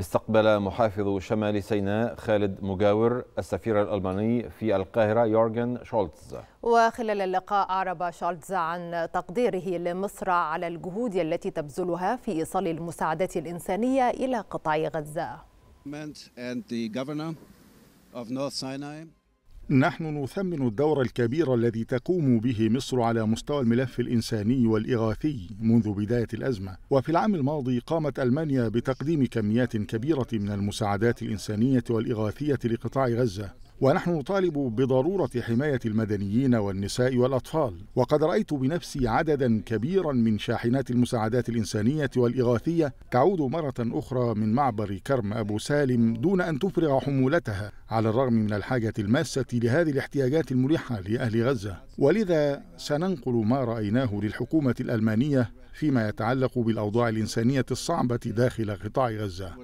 استقبل محافظ شمال سيناء خالد مجاور السفير الألماني في القاهرة يورجن شولتز وخلال اللقاء أعرب شولتز عن تقديره لمصر على الجهود التي تبذلها في إيصال المساعدات الإنسانية إلى قطاع غزة. نحن نثمن الدور الكبير الذي تقوم به مصر على مستوى الملف الإنساني والإغاثي منذ بداية الأزمة وفي العام الماضي قامت ألمانيا بتقديم كميات كبيرة من المساعدات الإنسانية والإغاثية لقطاع غزة ونحن نطالب بضروره حمايه المدنيين والنساء والاطفال وقد رايت بنفسي عددا كبيرا من شاحنات المساعدات الانسانيه والاغاثيه تعود مره اخرى من معبر كرم ابو سالم دون ان تفرغ حمولتها على الرغم من الحاجه الماسه لهذه الاحتياجات الملحه لاهل غزه ولذا سننقل ما رايناه للحكومه الالمانيه فيما يتعلق بالاوضاع الانسانيه الصعبه داخل قطاع غزه